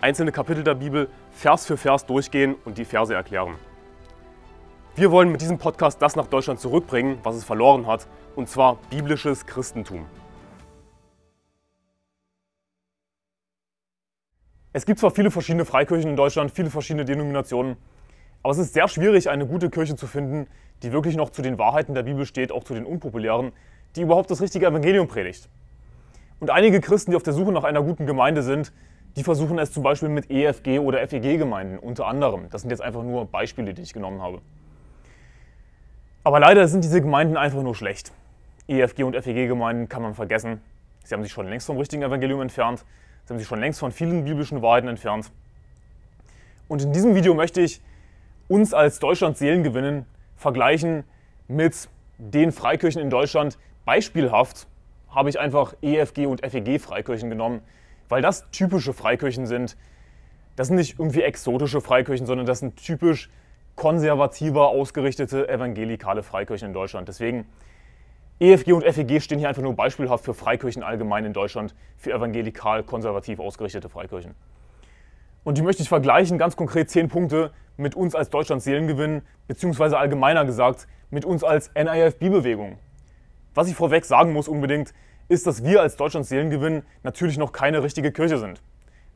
einzelne Kapitel der Bibel Vers für Vers durchgehen und die Verse erklären. Wir wollen mit diesem Podcast das nach Deutschland zurückbringen, was es verloren hat, und zwar biblisches Christentum. Es gibt zwar viele verschiedene Freikirchen in Deutschland, viele verschiedene Denominationen, aber es ist sehr schwierig, eine gute Kirche zu finden, die wirklich noch zu den Wahrheiten der Bibel steht, auch zu den unpopulären, die überhaupt das richtige Evangelium predigt. Und einige Christen, die auf der Suche nach einer guten Gemeinde sind, die versuchen es zum Beispiel mit EFG oder FEG-Gemeinden unter anderem. Das sind jetzt einfach nur Beispiele, die ich genommen habe. Aber leider sind diese Gemeinden einfach nur schlecht. EFG und FEG-Gemeinden kann man vergessen. Sie haben sich schon längst vom richtigen Evangelium entfernt. Sie haben sich schon längst von vielen biblischen Wahrheiten entfernt. Und in diesem Video möchte ich uns als Deutschland Seelen gewinnen vergleichen mit den Freikirchen in Deutschland. Beispielhaft habe ich einfach EFG und FEG Freikirchen genommen, weil das typische Freikirchen sind. Das sind nicht irgendwie exotische Freikirchen, sondern das sind typisch konservativer ausgerichtete evangelikale Freikirchen in Deutschland. Deswegen EFG und FEG stehen hier einfach nur beispielhaft für Freikirchen allgemein in Deutschland, für evangelikal konservativ ausgerichtete Freikirchen. Und die möchte ich vergleichen, ganz konkret zehn Punkte mit uns als Deutschlands Seelengewinn, beziehungsweise allgemeiner gesagt mit uns als nifb bewegung Was ich vorweg sagen muss unbedingt, ist, dass wir als Deutschlands Seelengewinn natürlich noch keine richtige Kirche sind.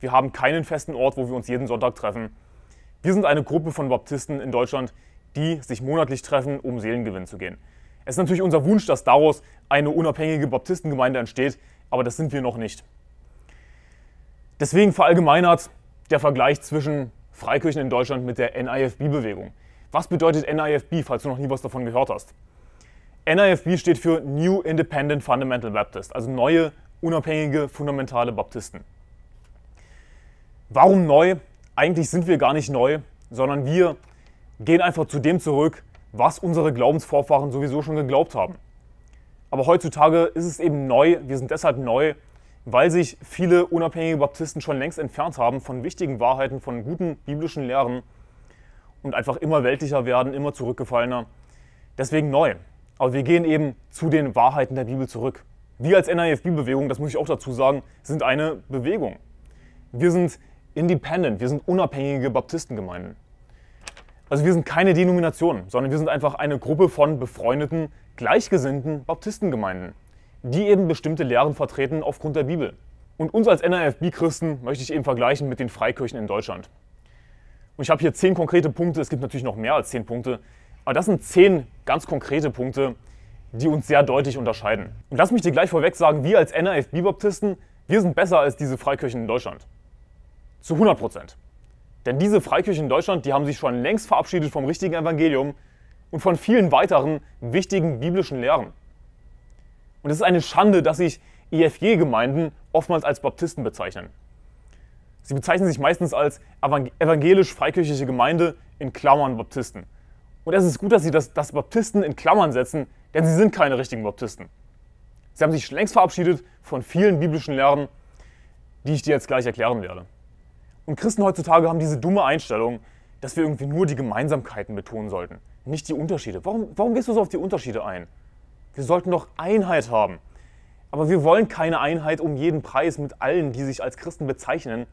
Wir haben keinen festen Ort, wo wir uns jeden Sonntag treffen. Wir sind eine Gruppe von Baptisten in Deutschland, die sich monatlich treffen, um Seelengewinn zu gehen. Es ist natürlich unser Wunsch, dass daraus eine unabhängige Baptistengemeinde entsteht, aber das sind wir noch nicht. Deswegen verallgemeinert der Vergleich zwischen Freikirchen in Deutschland mit der NIFB-Bewegung. Was bedeutet NIFB, falls du noch nie was davon gehört hast? NIFB steht für New Independent Fundamental Baptist, also neue, unabhängige, fundamentale Baptisten. Warum neu? Eigentlich sind wir gar nicht neu, sondern wir gehen einfach zu dem zurück, was unsere Glaubensvorfahren sowieso schon geglaubt haben. Aber heutzutage ist es eben neu, wir sind deshalb neu, weil sich viele unabhängige Baptisten schon längst entfernt haben von wichtigen Wahrheiten, von guten biblischen Lehren und einfach immer weltlicher werden, immer zurückgefallener. Deswegen neu. Aber wir gehen eben zu den Wahrheiten der Bibel zurück. Wir als NIFB-Bewegung, das muss ich auch dazu sagen, sind eine Bewegung. Wir sind independent, wir sind unabhängige Baptistengemeinden. Also wir sind keine Denomination, sondern wir sind einfach eine Gruppe von befreundeten, gleichgesinnten Baptistengemeinden, die eben bestimmte Lehren vertreten aufgrund der Bibel. Und uns als nifb christen möchte ich eben vergleichen mit den Freikirchen in Deutschland. Und ich habe hier zehn konkrete Punkte, es gibt natürlich noch mehr als zehn Punkte, aber das sind zehn ganz konkrete Punkte, die uns sehr deutlich unterscheiden. Und lass mich dir gleich vorweg sagen, wir als nafb baptisten wir sind besser als diese Freikirchen in Deutschland. Zu 100 Prozent. Denn diese Freikirchen in Deutschland, die haben sich schon längst verabschiedet vom richtigen Evangelium und von vielen weiteren wichtigen biblischen Lehren. Und es ist eine Schande, dass sich EFJ-Gemeinden oftmals als Baptisten bezeichnen. Sie bezeichnen sich meistens als evangelisch-freikirchliche Gemeinde in Klammern Baptisten. Und es ist gut, dass sie das, das Baptisten in Klammern setzen, denn sie sind keine richtigen Baptisten. Sie haben sich schon längst verabschiedet von vielen biblischen Lehren, die ich dir jetzt gleich erklären werde. Und Christen heutzutage haben diese dumme Einstellung, dass wir irgendwie nur die Gemeinsamkeiten betonen sollten, nicht die Unterschiede. Warum, warum gehst du so auf die Unterschiede ein? Wir sollten doch Einheit haben. Aber wir wollen keine Einheit um jeden Preis mit allen, die sich als Christen bezeichnen.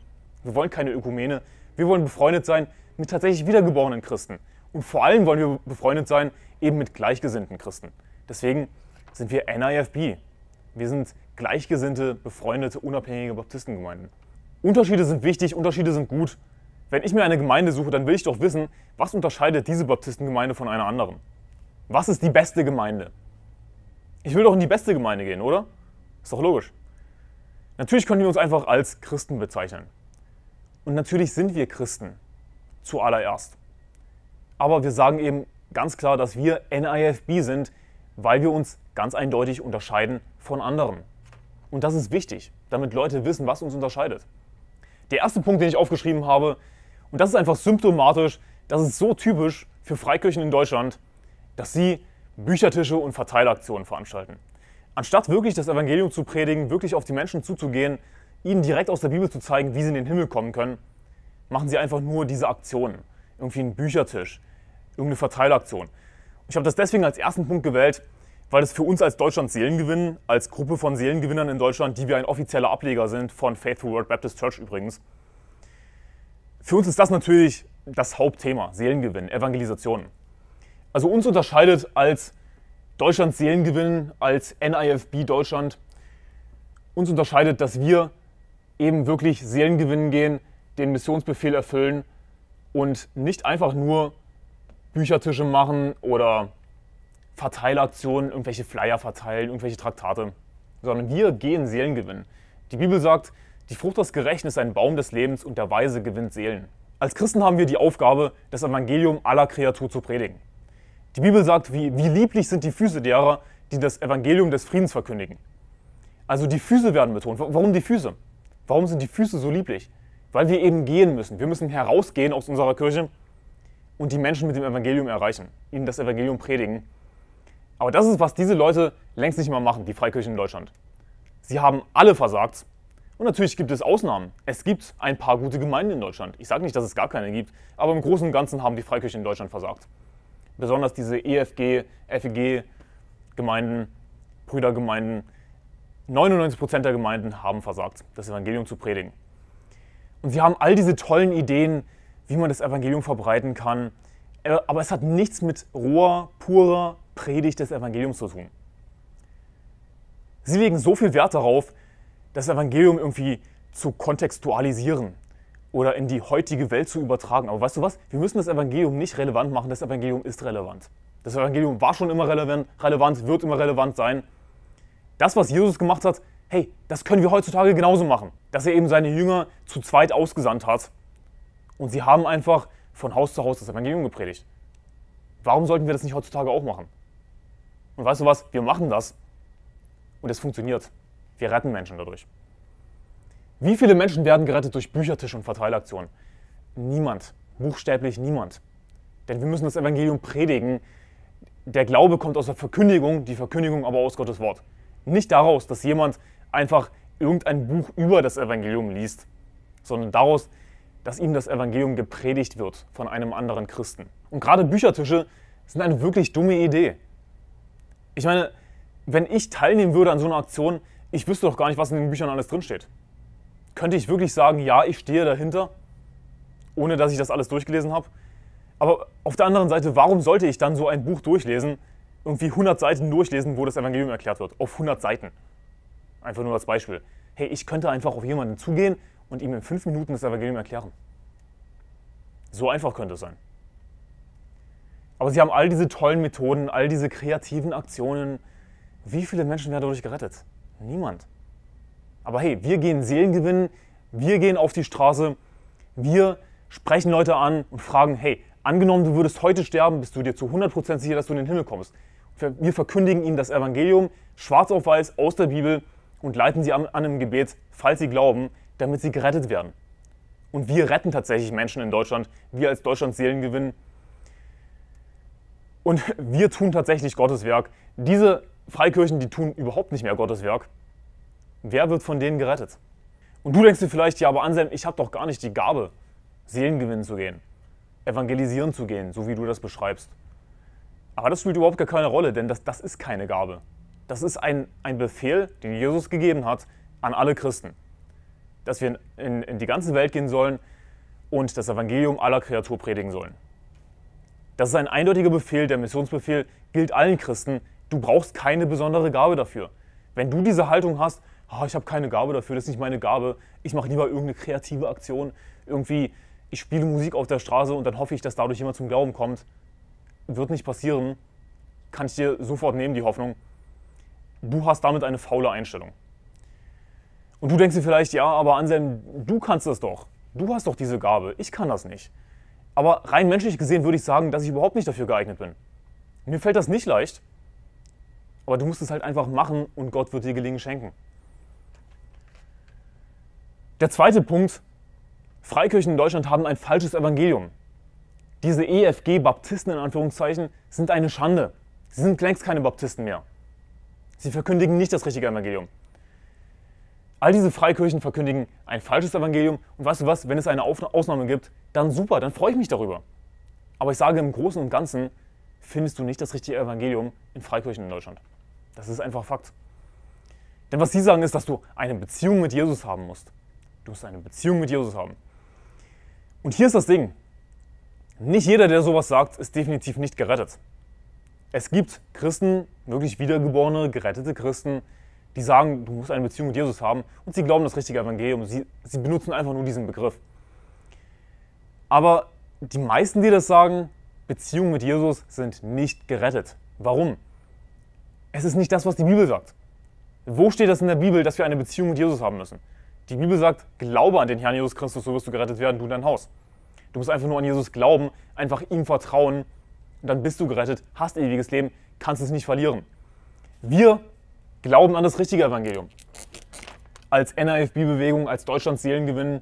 Wir wollen keine Ökumene. Wir wollen befreundet sein mit tatsächlich wiedergeborenen Christen und vor allem wollen wir befreundet sein eben mit gleichgesinnten Christen. Deswegen sind wir NIFB. Wir sind gleichgesinnte, befreundete, unabhängige Baptistengemeinden. Unterschiede sind wichtig, Unterschiede sind gut. Wenn ich mir eine Gemeinde suche, dann will ich doch wissen, was unterscheidet diese Baptistengemeinde von einer anderen? Was ist die beste Gemeinde? Ich will doch in die beste Gemeinde gehen, oder? Ist doch logisch. Natürlich können wir uns einfach als Christen bezeichnen. Und natürlich sind wir Christen zuallererst. Aber wir sagen eben ganz klar, dass wir NIFB sind, weil wir uns ganz eindeutig unterscheiden von anderen. Und das ist wichtig, damit Leute wissen, was uns unterscheidet. Der erste Punkt, den ich aufgeschrieben habe, und das ist einfach symptomatisch, das ist so typisch für Freikirchen in Deutschland, dass sie Büchertische und Verteilaktionen veranstalten. Anstatt wirklich das Evangelium zu predigen, wirklich auf die Menschen zuzugehen, ihnen direkt aus der Bibel zu zeigen, wie sie in den Himmel kommen können, machen sie einfach nur diese Aktionen. Irgendwie einen Büchertisch, irgendeine Verteilaktion. Ich habe das deswegen als ersten Punkt gewählt, weil es für uns als Deutschland Seelengewinn, als Gruppe von Seelengewinnern in Deutschland, die wir ein offizieller Ableger sind von Faithful World Baptist Church übrigens. Für uns ist das natürlich das Hauptthema, Seelengewinn, Evangelisation. Also uns unterscheidet als Deutschland Seelengewinn, als NIFB Deutschland, uns unterscheidet, dass wir eben wirklich Seelengewinn gehen, den Missionsbefehl erfüllen und nicht einfach nur Büchertische machen oder Verteilaktionen, irgendwelche Flyer verteilen, irgendwelche Traktate, sondern wir gehen Seelen gewinnen. Die Bibel sagt, die Frucht des Gerechten ist ein Baum des Lebens und der Weise gewinnt Seelen. Als Christen haben wir die Aufgabe, das Evangelium aller Kreatur zu predigen. Die Bibel sagt, wie, wie lieblich sind die Füße derer, die das Evangelium des Friedens verkündigen. Also die Füße werden betont. Warum die Füße? Warum sind die Füße so lieblich? Weil wir eben gehen müssen. Wir müssen herausgehen aus unserer Kirche und die Menschen mit dem Evangelium erreichen, ihnen das Evangelium predigen. Aber das ist, was diese Leute längst nicht mehr machen, die Freikirchen in Deutschland. Sie haben alle versagt. Und natürlich gibt es Ausnahmen. Es gibt ein paar gute Gemeinden in Deutschland. Ich sage nicht, dass es gar keine gibt, aber im Großen und Ganzen haben die Freikirchen in Deutschland versagt. Besonders diese EFG, FEG-Gemeinden, Brüdergemeinden, 99% der Gemeinden haben versagt, das Evangelium zu predigen. Und sie haben all diese tollen Ideen, wie man das Evangelium verbreiten kann. Äh, aber es hat nichts mit roher, purer Predigt des Evangeliums zu tun. Sie legen so viel Wert darauf, das Evangelium irgendwie zu kontextualisieren oder in die heutige Welt zu übertragen. Aber weißt du was? Wir müssen das Evangelium nicht relevant machen. Das Evangelium ist relevant. Das Evangelium war schon immer relevant, wird immer relevant sein. Das, was Jesus gemacht hat, hey, das können wir heutzutage genauso machen. Dass er eben seine Jünger zu zweit ausgesandt hat und sie haben einfach von Haus zu Haus das Evangelium gepredigt. Warum sollten wir das nicht heutzutage auch machen? Und weißt du was? Wir machen das. Und es funktioniert. Wir retten Menschen dadurch. Wie viele Menschen werden gerettet durch Büchertische und Verteilaktionen? Niemand. Buchstäblich niemand. Denn wir müssen das Evangelium predigen. Der Glaube kommt aus der Verkündigung, die Verkündigung aber aus Gottes Wort. Nicht daraus, dass jemand einfach irgendein Buch über das Evangelium liest, sondern daraus, dass ihnen das Evangelium gepredigt wird von einem anderen Christen. Und gerade Büchertische sind eine wirklich dumme Idee. Ich meine, wenn ich teilnehmen würde an so einer Aktion, ich wüsste doch gar nicht, was in den Büchern alles drinsteht. Könnte ich wirklich sagen, ja, ich stehe dahinter, ohne dass ich das alles durchgelesen habe? Aber auf der anderen Seite, warum sollte ich dann so ein Buch durchlesen, irgendwie 100 Seiten durchlesen, wo das Evangelium erklärt wird? Auf 100 Seiten. Einfach nur als Beispiel. Hey, ich könnte einfach auf jemanden zugehen und ihm in fünf Minuten das Evangelium erklären. So einfach könnte es sein. Aber sie haben all diese tollen Methoden, all diese kreativen Aktionen. Wie viele Menschen werden dadurch gerettet? Niemand. Aber hey, wir gehen Seelen gewinnen, wir gehen auf die Straße, wir sprechen Leute an und fragen, hey, angenommen, du würdest heute sterben, bist du dir zu 100% sicher, dass du in den Himmel kommst. Wir verkündigen ihnen das Evangelium schwarz auf weiß aus der Bibel und leiten sie an, einem Gebet, falls sie glauben, damit sie gerettet werden. Und wir retten tatsächlich Menschen in Deutschland. Wir als Deutschland Seelen gewinnen. Und wir tun tatsächlich Gottes Werk. Diese Freikirchen, die tun überhaupt nicht mehr Gottes Werk. Wer wird von denen gerettet? Und du denkst dir vielleicht, ja, aber Anselm, ich habe doch gar nicht die Gabe, Seelen gewinnen zu gehen, evangelisieren zu gehen, so wie du das beschreibst. Aber das spielt überhaupt gar keine Rolle, denn das, das ist keine Gabe. Das ist ein, ein Befehl, den Jesus gegeben hat an alle Christen dass wir in, in die ganze Welt gehen sollen und das Evangelium aller Kreatur predigen sollen. Das ist ein eindeutiger Befehl, der Missionsbefehl gilt allen Christen. Du brauchst keine besondere Gabe dafür. Wenn du diese Haltung hast, oh, ich habe keine Gabe dafür, das ist nicht meine Gabe, ich mache lieber irgendeine kreative Aktion, irgendwie, ich spiele Musik auf der Straße und dann hoffe ich, dass dadurch jemand zum Glauben kommt, wird nicht passieren, kann ich dir sofort nehmen, die Hoffnung. Du hast damit eine faule Einstellung. Und du denkst dir vielleicht, ja, aber Anselm, du kannst das doch. Du hast doch diese Gabe, ich kann das nicht. Aber rein menschlich gesehen würde ich sagen, dass ich überhaupt nicht dafür geeignet bin. Mir fällt das nicht leicht, aber du musst es halt einfach machen und Gott wird dir gelingen schenken. Der zweite Punkt, Freikirchen in Deutschland haben ein falsches Evangelium. Diese EFG-Baptisten in Anführungszeichen sind eine Schande. Sie sind längst keine Baptisten mehr. Sie verkündigen nicht das richtige Evangelium. All diese Freikirchen verkündigen ein falsches Evangelium und weißt du was, wenn es eine Ausnahme gibt, dann super, dann freue ich mich darüber. Aber ich sage, im Großen und Ganzen findest du nicht das richtige Evangelium in Freikirchen in Deutschland. Das ist einfach Fakt. Denn was sie sagen ist, dass du eine Beziehung mit Jesus haben musst. Du musst eine Beziehung mit Jesus haben. Und hier ist das Ding. Nicht jeder, der sowas sagt, ist definitiv nicht gerettet. Es gibt Christen, wirklich wiedergeborene, gerettete Christen, die sagen, du musst eine Beziehung mit Jesus haben und sie glauben das richtige Evangelium. Sie, sie benutzen einfach nur diesen Begriff. Aber die meisten, die das sagen, Beziehungen mit Jesus sind nicht gerettet. Warum? Es ist nicht das, was die Bibel sagt. Wo steht das in der Bibel, dass wir eine Beziehung mit Jesus haben müssen? Die Bibel sagt, glaube an den Herrn Jesus Christus, so wirst du gerettet werden, du und dein Haus. Du musst einfach nur an Jesus glauben, einfach ihm vertrauen und dann bist du gerettet, hast ewiges Leben, kannst es nicht verlieren. Wir Glauben an das richtige Evangelium. Als NAFB-Bewegung, als Deutschlands Seelengewinn,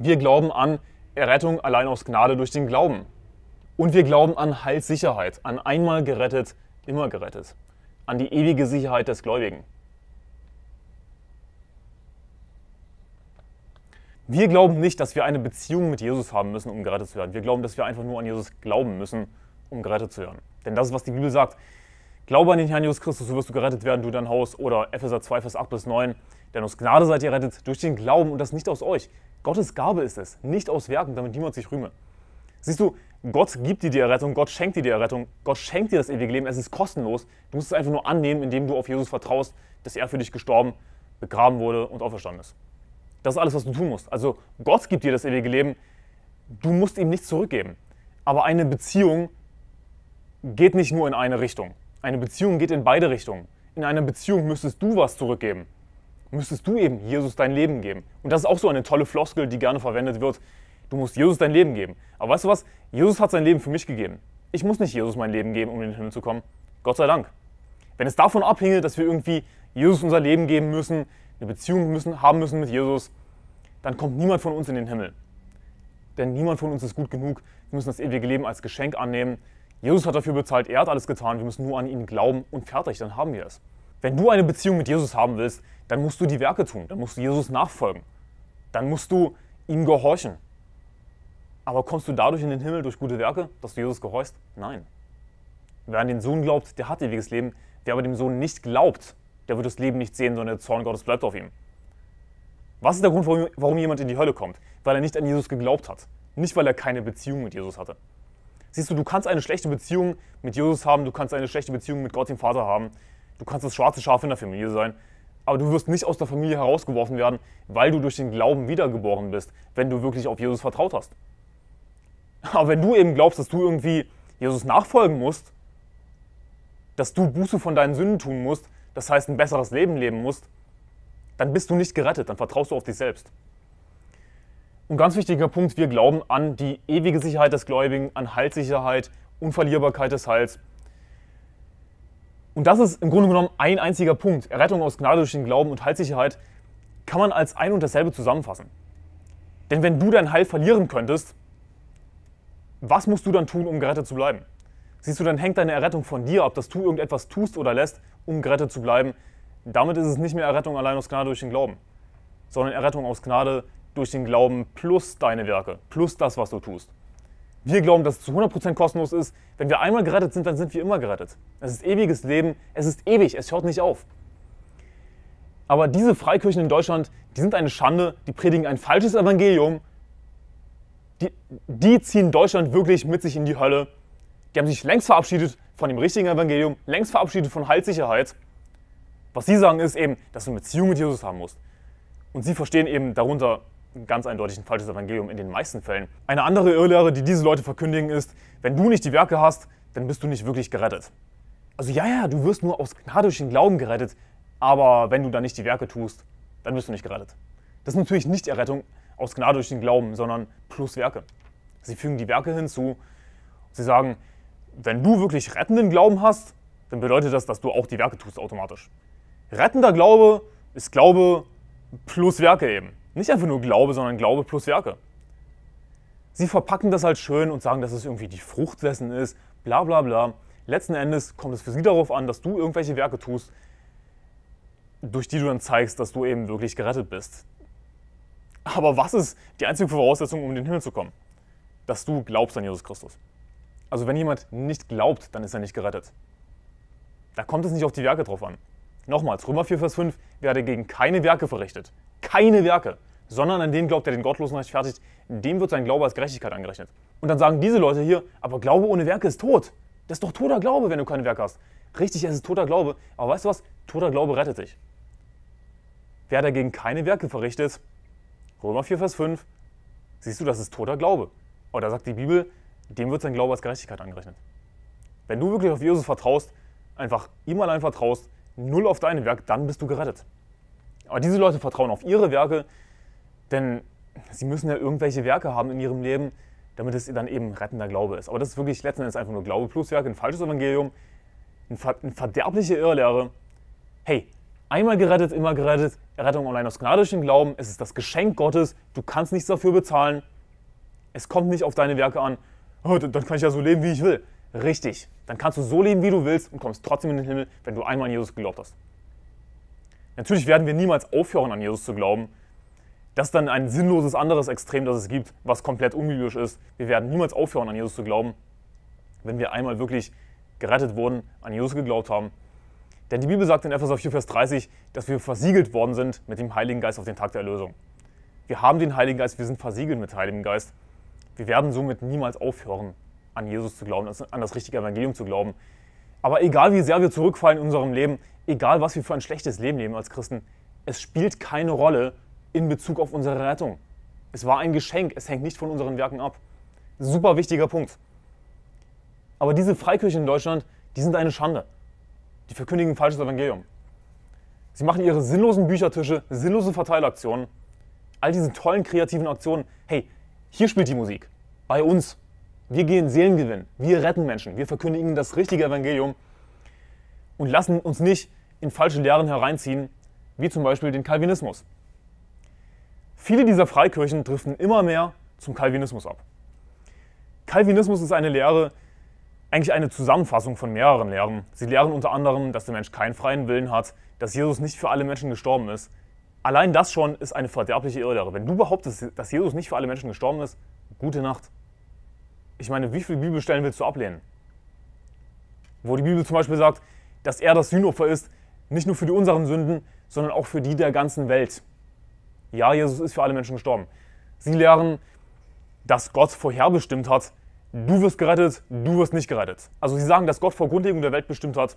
wir glauben an Errettung allein aus Gnade durch den Glauben. Und wir glauben an Heilssicherheit, an einmal gerettet, immer gerettet, an die ewige Sicherheit des Gläubigen. Wir glauben nicht, dass wir eine Beziehung mit Jesus haben müssen, um gerettet zu werden. Wir glauben, dass wir einfach nur an Jesus glauben müssen, um gerettet zu werden. Denn das ist, was die Bibel sagt. Glaube an den Herrn Jesus Christus, so wirst du gerettet werden, du dein Haus. Oder Epheser 2, Vers 8 bis 9. Denn aus Gnade seid ihr rettet durch den Glauben und das nicht aus euch. Gottes Gabe ist es, nicht aus Werken, damit niemand sich rühme. Siehst du, Gott gibt dir die Errettung, Gott schenkt dir die Errettung, Gott schenkt dir das ewige Leben, es ist kostenlos. Du musst es einfach nur annehmen, indem du auf Jesus vertraust, dass er für dich gestorben, begraben wurde und auferstanden ist. Das ist alles, was du tun musst. Also Gott gibt dir das ewige Leben, du musst ihm nichts zurückgeben. Aber eine Beziehung geht nicht nur in eine Richtung. Eine Beziehung geht in beide Richtungen. In einer Beziehung müsstest du was zurückgeben. Müsstest du eben Jesus dein Leben geben. Und das ist auch so eine tolle Floskel, die gerne verwendet wird. Du musst Jesus dein Leben geben. Aber weißt du was? Jesus hat sein Leben für mich gegeben. Ich muss nicht Jesus mein Leben geben, um in den Himmel zu kommen. Gott sei Dank. Wenn es davon abhinge, dass wir irgendwie Jesus unser Leben geben müssen, eine Beziehung müssen, haben müssen mit Jesus, dann kommt niemand von uns in den Himmel. Denn niemand von uns ist gut genug. Wir müssen das ewige Leben als Geschenk annehmen. Jesus hat dafür bezahlt, er hat alles getan, wir müssen nur an ihn glauben und fertig, dann haben wir es. Wenn du eine Beziehung mit Jesus haben willst, dann musst du die Werke tun, dann musst du Jesus nachfolgen, dann musst du ihm gehorchen. Aber kommst du dadurch in den Himmel durch gute Werke, dass du Jesus gehorchst? Nein. Wer an den Sohn glaubt, der hat ewiges Leben. Wer aber dem Sohn nicht glaubt, der wird das Leben nicht sehen, sondern der Zorn Gottes bleibt auf ihm. Was ist der Grund, warum jemand in die Hölle kommt? Weil er nicht an Jesus geglaubt hat. Nicht, weil er keine Beziehung mit Jesus hatte. Siehst du, du kannst eine schlechte Beziehung mit Jesus haben, du kannst eine schlechte Beziehung mit Gott, dem Vater haben, du kannst das schwarze Schaf in der Familie sein, aber du wirst nicht aus der Familie herausgeworfen werden, weil du durch den Glauben wiedergeboren bist, wenn du wirklich auf Jesus vertraut hast. Aber wenn du eben glaubst, dass du irgendwie Jesus nachfolgen musst, dass du Buße von deinen Sünden tun musst, das heißt ein besseres Leben leben musst, dann bist du nicht gerettet, dann vertraust du auf dich selbst. Und ganz wichtiger Punkt, wir glauben an die ewige Sicherheit des Gläubigen, an Heilssicherheit, Unverlierbarkeit des Heils. Und das ist im Grunde genommen ein einziger Punkt. Errettung aus Gnade durch den Glauben und Heilssicherheit kann man als ein und dasselbe zusammenfassen. Denn wenn du dein Heil verlieren könntest, was musst du dann tun, um gerettet zu bleiben? Siehst du, dann hängt deine Errettung von dir ab, dass du irgendetwas tust oder lässt, um gerettet zu bleiben. Damit ist es nicht mehr Errettung allein aus Gnade durch den Glauben, sondern Errettung aus Gnade durch den Glauben plus deine Werke, plus das, was du tust. Wir glauben, dass es zu 100% kostenlos ist. Wenn wir einmal gerettet sind, dann sind wir immer gerettet. Es ist ewiges Leben, es ist ewig, es hört nicht auf. Aber diese Freikirchen in Deutschland, die sind eine Schande, die predigen ein falsches Evangelium, die, die ziehen Deutschland wirklich mit sich in die Hölle. Die haben sich längst verabschiedet von dem richtigen Evangelium, längst verabschiedet von Heilssicherheit. Was sie sagen ist eben, dass du eine Beziehung mit Jesus haben musst. Und sie verstehen eben darunter ganz eindeutig ein falsches Evangelium in den meisten Fällen. Eine andere Irrlehre, die diese Leute verkündigen, ist, wenn du nicht die Werke hast, dann bist du nicht wirklich gerettet. Also ja, ja, du wirst nur aus Gnade durch den Glauben gerettet, aber wenn du dann nicht die Werke tust, dann bist du nicht gerettet. Das ist natürlich nicht Errettung aus Gnade durch den Glauben, sondern plus Werke. Sie fügen die Werke hinzu. Sie sagen, wenn du wirklich rettenden Glauben hast, dann bedeutet das, dass du auch die Werke tust automatisch. Rettender Glaube ist Glaube plus Werke eben. Nicht einfach nur Glaube, sondern Glaube plus Werke. Sie verpacken das halt schön und sagen, dass es irgendwie die Frucht dessen ist, bla bla bla. Letzten Endes kommt es für sie darauf an, dass du irgendwelche Werke tust, durch die du dann zeigst, dass du eben wirklich gerettet bist. Aber was ist die einzige Voraussetzung, um in den Himmel zu kommen? Dass du glaubst an Jesus Christus. Also wenn jemand nicht glaubt, dann ist er nicht gerettet. Da kommt es nicht auf die Werke drauf an. Nochmals, Römer 4, Vers 5, wer dagegen keine Werke verrichtet. Keine Werke. Sondern an den glaubt, der den Gottlosen rechtfertigt, dem wird sein Glaube als Gerechtigkeit angerechnet. Und dann sagen diese Leute hier, aber Glaube ohne Werke ist tot. Das ist doch toter Glaube, wenn du keine Werke hast. Richtig, es ist toter Glaube. Aber weißt du was? Toter Glaube rettet dich. Wer dagegen keine Werke verrichtet, Römer 4, Vers 5, siehst du, das ist toter Glaube. Aber da sagt die Bibel, dem wird sein Glaube als Gerechtigkeit angerechnet. Wenn du wirklich auf Jesus vertraust, einfach ihm allein vertraust, null auf deine Werke, dann bist du gerettet. Aber diese Leute vertrauen auf ihre Werke, denn sie müssen ja irgendwelche Werke haben in ihrem Leben, damit es dann eben rettender Glaube ist. Aber das ist wirklich letzten Endes einfach nur Glaube plus Werke, ein falsches Evangelium, eine verderbliche Irrlehre. Hey, einmal gerettet, immer gerettet, Errettung allein aus gnadischem Glauben, es ist das Geschenk Gottes, du kannst nichts dafür bezahlen, es kommt nicht auf deine Werke an, oh, dann kann ich ja so leben, wie ich will. Richtig, dann kannst du so leben, wie du willst und kommst trotzdem in den Himmel, wenn du einmal an Jesus geglaubt hast. Natürlich werden wir niemals aufhören, an Jesus zu glauben. Das ist dann ein sinnloses anderes Extrem, das es gibt, was komplett unbiblisch ist. Wir werden niemals aufhören, an Jesus zu glauben, wenn wir einmal wirklich gerettet wurden, an Jesus geglaubt haben. Denn die Bibel sagt in Epheser 4, Vers 30, dass wir versiegelt worden sind mit dem Heiligen Geist auf den Tag der Erlösung. Wir haben den Heiligen Geist, wir sind versiegelt mit dem Heiligen Geist. Wir werden somit niemals aufhören, an Jesus zu glauben, an das richtige Evangelium zu glauben. Aber egal wie sehr wir zurückfallen in unserem Leben, egal was wir für ein schlechtes Leben leben als Christen, es spielt keine Rolle in Bezug auf unsere Rettung. Es war ein Geschenk, es hängt nicht von unseren Werken ab. Super wichtiger Punkt. Aber diese Freikirchen in Deutschland, die sind eine Schande. Die verkündigen ein falsches Evangelium. Sie machen ihre sinnlosen Büchertische, sinnlose Verteilaktionen, all diese tollen kreativen Aktionen. Hey, hier spielt die Musik. Bei uns, wir gehen Seelen gewinnen. Wir retten Menschen. Wir verkündigen das richtige Evangelium und lassen uns nicht in falsche Lehren hereinziehen, wie zum Beispiel den Calvinismus. Viele dieser Freikirchen driften immer mehr zum Calvinismus ab. Calvinismus ist eine Lehre, eigentlich eine Zusammenfassung von mehreren Lehren. Sie lehren unter anderem, dass der Mensch keinen freien Willen hat, dass Jesus nicht für alle Menschen gestorben ist. Allein das schon ist eine verderbliche Irrlehre. Wenn du behauptest, dass Jesus nicht für alle Menschen gestorben ist, gute Nacht ich meine, wie viele Bibelstellen willst du ablehnen? Wo die Bibel zum Beispiel sagt, dass er das Sühnopfer ist, nicht nur für die unseren Sünden, sondern auch für die der ganzen Welt. Ja, Jesus ist für alle Menschen gestorben. Sie lehren, dass Gott vorherbestimmt hat, du wirst gerettet, du wirst nicht gerettet. Also sie sagen, dass Gott vor Grundlegung der Welt bestimmt hat,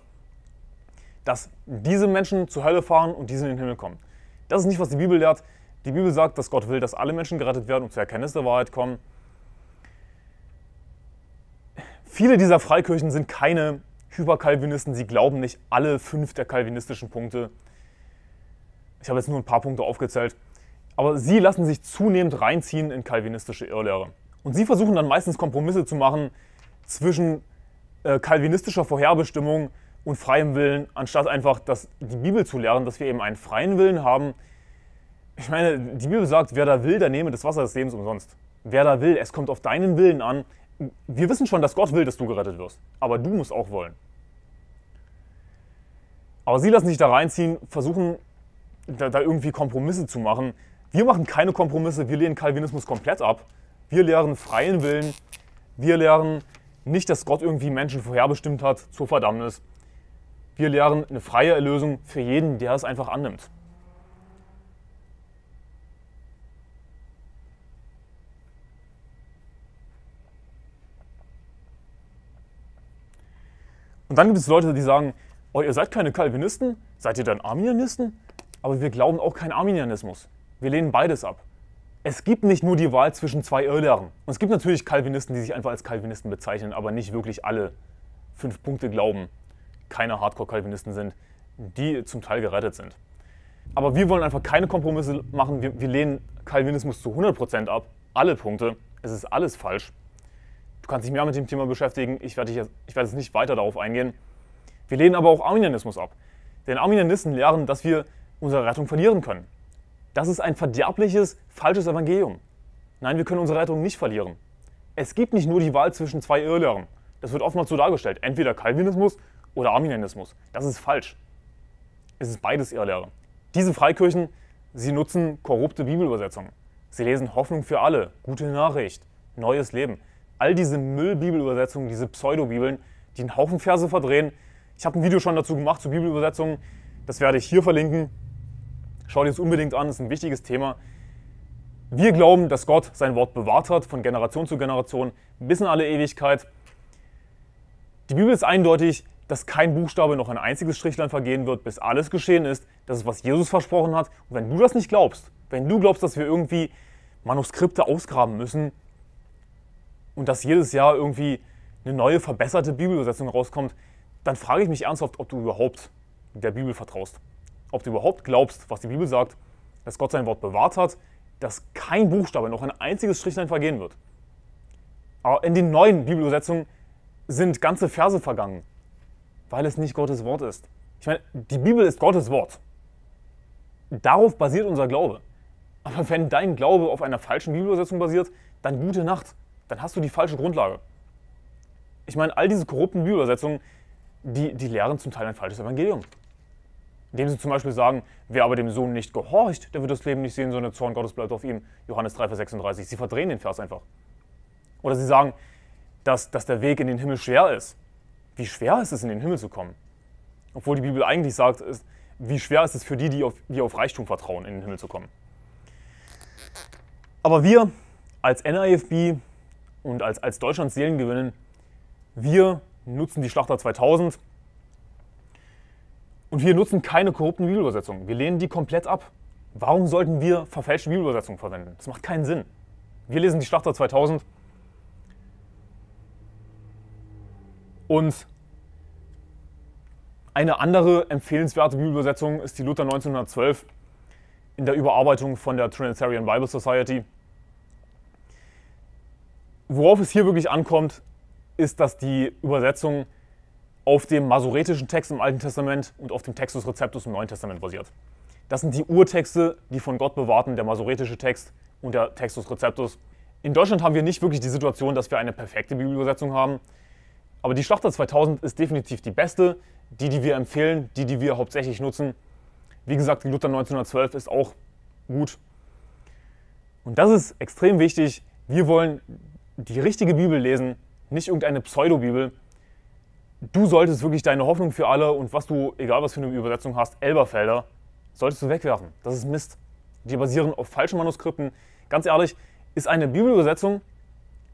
dass diese Menschen zur Hölle fahren und diese in den Himmel kommen. Das ist nicht, was die Bibel lehrt. Die Bibel sagt, dass Gott will, dass alle Menschen gerettet werden und zur Erkenntnis der Wahrheit kommen. Viele dieser Freikirchen sind keine Hyperkalvinisten, sie glauben nicht alle fünf der kalvinistischen Punkte. Ich habe jetzt nur ein paar Punkte aufgezählt. Aber sie lassen sich zunehmend reinziehen in kalvinistische Irrlehre. Und sie versuchen dann meistens Kompromisse zu machen zwischen äh, kalvinistischer Vorherbestimmung und freiem Willen, anstatt einfach das, die Bibel zu lehren, dass wir eben einen freien Willen haben. Ich meine, die Bibel sagt, wer da will, der nehme das Wasser des Lebens umsonst. Wer da will, es kommt auf deinen Willen an wir wissen schon, dass Gott will, dass du gerettet wirst, aber du musst auch wollen. Aber sie lassen sich da reinziehen, versuchen da, da irgendwie Kompromisse zu machen. Wir machen keine Kompromisse, wir lehnen Calvinismus komplett ab. Wir lehren freien Willen, wir lehren nicht, dass Gott irgendwie Menschen vorherbestimmt hat zur Verdammnis. Wir lehren eine freie Erlösung für jeden, der es einfach annimmt. Und dann gibt es Leute, die sagen, oh, ihr seid keine Calvinisten, seid ihr dann Arminianisten? Aber wir glauben auch keinen Arminianismus. Wir lehnen beides ab. Es gibt nicht nur die Wahl zwischen zwei Irrlehren. Und es gibt natürlich Calvinisten, die sich einfach als Calvinisten bezeichnen, aber nicht wirklich alle fünf Punkte glauben, keine Hardcore-Calvinisten sind, die zum Teil gerettet sind. Aber wir wollen einfach keine Kompromisse machen. Wir, wir lehnen Calvinismus zu 100% ab. Alle Punkte. Es ist alles falsch kannst dich mehr mit dem Thema beschäftigen. Ich werde, jetzt, ich werde jetzt nicht weiter darauf eingehen. Wir lehnen aber auch Arminianismus ab. Denn Arminianisten lehren, dass wir unsere Rettung verlieren können. Das ist ein verderbliches, falsches Evangelium. Nein, wir können unsere Rettung nicht verlieren. Es gibt nicht nur die Wahl zwischen zwei Irrlehren. Das wird oftmals so dargestellt. Entweder Calvinismus oder Arminianismus. Das ist falsch. Es ist beides Irrlehre. Diese Freikirchen, sie nutzen korrupte Bibelübersetzungen. Sie lesen Hoffnung für alle, gute Nachricht, neues Leben all diese Müllbibelübersetzungen, diese Pseudo-Bibeln, die einen Haufen Verse verdrehen. Ich habe ein Video schon dazu gemacht, zu Bibelübersetzungen. Das werde ich hier verlinken. Schau dir das unbedingt an, das ist ein wichtiges Thema. Wir glauben, dass Gott sein Wort bewahrt hat, von Generation zu Generation, bis in alle Ewigkeit. Die Bibel ist eindeutig, dass kein Buchstabe noch ein einziges Strichlein vergehen wird, bis alles geschehen ist. Das ist, was Jesus versprochen hat. Und wenn du das nicht glaubst, wenn du glaubst, dass wir irgendwie Manuskripte ausgraben müssen, und dass jedes Jahr irgendwie eine neue, verbesserte Bibelübersetzung rauskommt, dann frage ich mich ernsthaft, ob du überhaupt der Bibel vertraust. Ob du überhaupt glaubst, was die Bibel sagt, dass Gott sein Wort bewahrt hat, dass kein Buchstabe noch ein einziges Strichlein vergehen wird. Aber in den neuen Bibelübersetzungen sind ganze Verse vergangen, weil es nicht Gottes Wort ist. Ich meine, die Bibel ist Gottes Wort. Darauf basiert unser Glaube. Aber wenn dein Glaube auf einer falschen Bibelübersetzung basiert, dann gute Nacht dann hast du die falsche Grundlage. Ich meine, all diese korrupten Bibelübersetzungen, die, die lehren zum Teil ein falsches Evangelium. Indem sie zum Beispiel sagen, wer aber dem Sohn nicht gehorcht, der wird das Leben nicht sehen, sondern der Zorn Gottes bleibt auf ihm. Johannes 3, Vers 36. Sie verdrehen den Vers einfach. Oder sie sagen, dass, dass der Weg in den Himmel schwer ist. Wie schwer ist es, in den Himmel zu kommen? Obwohl die Bibel eigentlich sagt, ist, wie schwer ist es für die, die auf, die auf Reichtum vertrauen, in den Himmel zu kommen. Aber wir als NIFB und als, als Seelen gewinnen. Wir nutzen die Schlachter 2000 und wir nutzen keine korrupten Bibelübersetzungen. Wir lehnen die komplett ab. Warum sollten wir verfälschte Bibelübersetzungen verwenden? Das macht keinen Sinn. Wir lesen die Schlachter 2000 und eine andere empfehlenswerte Bibelübersetzung ist die Luther 1912 in der Überarbeitung von der Trinitarian Bible Society worauf es hier wirklich ankommt, ist, dass die Übersetzung auf dem masoretischen Text im Alten Testament und auf dem Textus Receptus im Neuen Testament basiert. Das sind die Urtexte, die von Gott bewahrten, der masoretische Text und der Textus Receptus. In Deutschland haben wir nicht wirklich die Situation, dass wir eine perfekte Bibelübersetzung haben, aber die Schlachter 2000 ist definitiv die beste, die, die wir empfehlen, die, die wir hauptsächlich nutzen. Wie gesagt, die Luther 1912 ist auch gut. Und das ist extrem wichtig. Wir wollen die richtige Bibel lesen, nicht irgendeine Pseudobibel. Du solltest wirklich deine Hoffnung für alle und was du, egal was für eine Übersetzung hast, Elberfelder, solltest du wegwerfen. Das ist Mist. Die basieren auf falschen Manuskripten. Ganz ehrlich, ist eine Bibelübersetzung,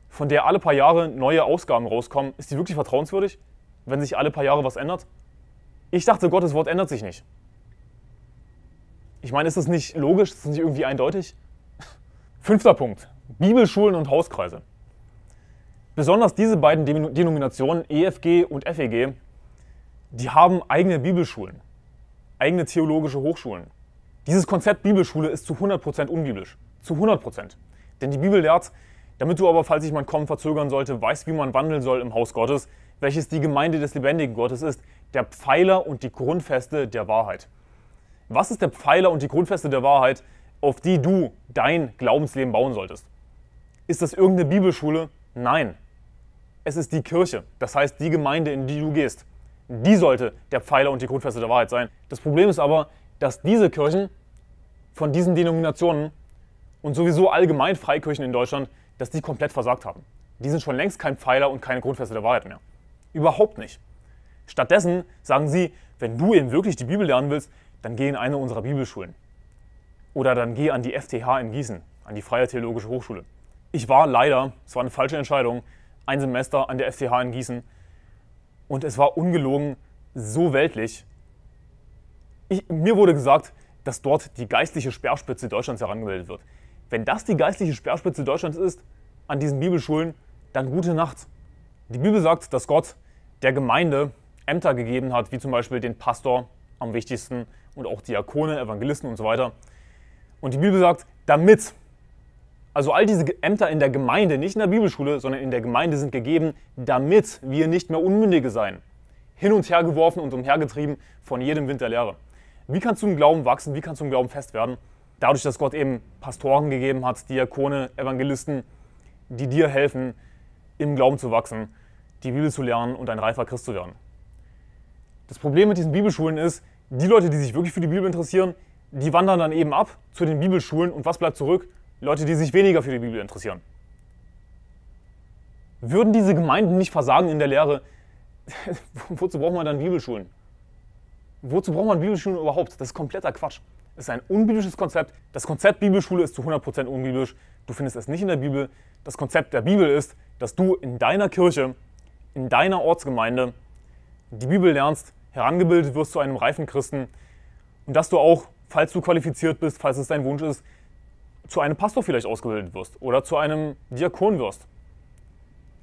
von der alle paar Jahre neue Ausgaben rauskommen, ist die wirklich vertrauenswürdig, wenn sich alle paar Jahre was ändert? Ich dachte, Gottes Wort ändert sich nicht. Ich meine, ist das nicht logisch? Ist das nicht irgendwie eindeutig? Fünfter Punkt. Bibelschulen und Hauskreise. Besonders diese beiden Denominationen, EFG und FEG, die haben eigene Bibelschulen, eigene theologische Hochschulen. Dieses Konzept Bibelschule ist zu 100% unbiblisch. Zu 100%. Denn die Bibel lehrt, damit du aber, falls ich mein Kommen verzögern sollte, weißt, wie man wandeln soll im Haus Gottes, welches die Gemeinde des lebendigen Gottes ist, der Pfeiler und die Grundfeste der Wahrheit. Was ist der Pfeiler und die Grundfeste der Wahrheit, auf die du dein Glaubensleben bauen solltest? Ist das irgendeine Bibelschule? Nein es ist die Kirche, das heißt die Gemeinde, in die du gehst. Die sollte der Pfeiler und die Grundfeste der Wahrheit sein. Das Problem ist aber, dass diese Kirchen von diesen Denominationen und sowieso allgemein Freikirchen in Deutschland, dass die komplett versagt haben. Die sind schon längst kein Pfeiler und keine Grundfeste der Wahrheit mehr. Überhaupt nicht. Stattdessen sagen sie, wenn du eben wirklich die Bibel lernen willst, dann geh in eine unserer Bibelschulen. Oder dann geh an die FTH in Gießen, an die Freie Theologische Hochschule. Ich war leider, es war eine falsche Entscheidung, ein Semester an der FCH in Gießen. Und es war ungelogen so weltlich. Ich, mir wurde gesagt, dass dort die geistliche Speerspitze Deutschlands herangemeldet wird. Wenn das die geistliche Speerspitze Deutschlands ist, an diesen Bibelschulen, dann gute Nacht. Die Bibel sagt, dass Gott der Gemeinde Ämter gegeben hat, wie zum Beispiel den Pastor am wichtigsten und auch Diakone, Evangelisten und so weiter. Und die Bibel sagt, damit also all diese Ämter in der Gemeinde, nicht in der Bibelschule, sondern in der Gemeinde sind gegeben, damit wir nicht mehr Unmündige seien. Hin und her geworfen und umhergetrieben von jedem Wind der Lehre. Wie kannst du im Glauben wachsen? Wie kannst du im Glauben fest werden? Dadurch, dass Gott eben Pastoren gegeben hat, Diakone, Evangelisten, die dir helfen, im Glauben zu wachsen, die Bibel zu lernen und ein reifer Christ zu werden. Das Problem mit diesen Bibelschulen ist, die Leute, die sich wirklich für die Bibel interessieren, die wandern dann eben ab zu den Bibelschulen und was bleibt zurück? Leute, die sich weniger für die Bibel interessieren. Würden diese Gemeinden nicht versagen in der Lehre, wozu braucht man dann Bibelschulen? Wozu braucht man Bibelschulen überhaupt? Das ist kompletter Quatsch. Das ist ein unbiblisches Konzept. Das Konzept Bibelschule ist zu 100% unbiblisch. Du findest es nicht in der Bibel. Das Konzept der Bibel ist, dass du in deiner Kirche, in deiner Ortsgemeinde die Bibel lernst, herangebildet wirst zu einem reifen Christen und dass du auch, falls du qualifiziert bist, falls es dein Wunsch ist, zu einem Pastor vielleicht ausgebildet wirst oder zu einem Diakon wirst.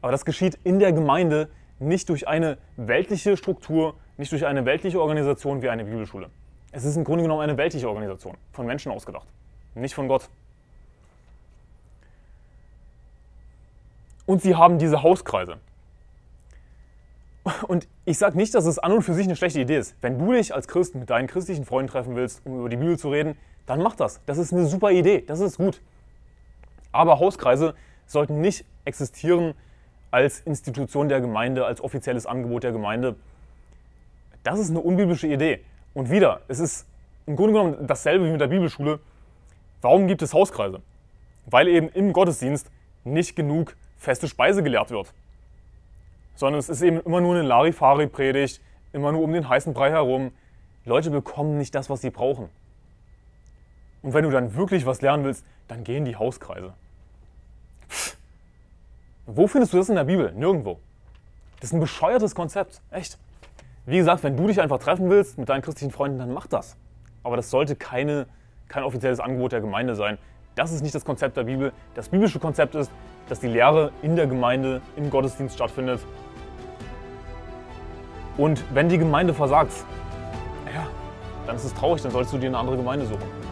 Aber das geschieht in der Gemeinde nicht durch eine weltliche Struktur, nicht durch eine weltliche Organisation wie eine Bibelschule. Es ist im Grunde genommen eine weltliche Organisation, von Menschen ausgedacht, nicht von Gott. Und sie haben diese Hauskreise. Und ich sage nicht, dass es an und für sich eine schlechte Idee ist. Wenn du dich als Christ mit deinen christlichen Freunden treffen willst, um über die Bibel zu reden, dann macht das. Das ist eine super Idee, das ist gut. Aber Hauskreise sollten nicht existieren als Institution der Gemeinde, als offizielles Angebot der Gemeinde. Das ist eine unbiblische Idee. Und wieder, es ist im Grunde genommen dasselbe wie mit der Bibelschule. Warum gibt es Hauskreise? Weil eben im Gottesdienst nicht genug feste Speise gelehrt wird. Sondern es ist eben immer nur eine Larifari-Predigt, immer nur um den heißen Brei herum. Leute bekommen nicht das, was sie brauchen. Und wenn du dann wirklich was lernen willst, dann geh in die Hauskreise. Pff. Wo findest du das in der Bibel? Nirgendwo. Das ist ein bescheuertes Konzept, echt. Wie gesagt, wenn du dich einfach treffen willst mit deinen christlichen Freunden, dann mach das. Aber das sollte keine, kein offizielles Angebot der Gemeinde sein. Das ist nicht das Konzept der Bibel. Das biblische Konzept ist, dass die Lehre in der Gemeinde, im Gottesdienst stattfindet. Und wenn die Gemeinde versagt, ja, dann ist es traurig, dann solltest du dir eine andere Gemeinde suchen.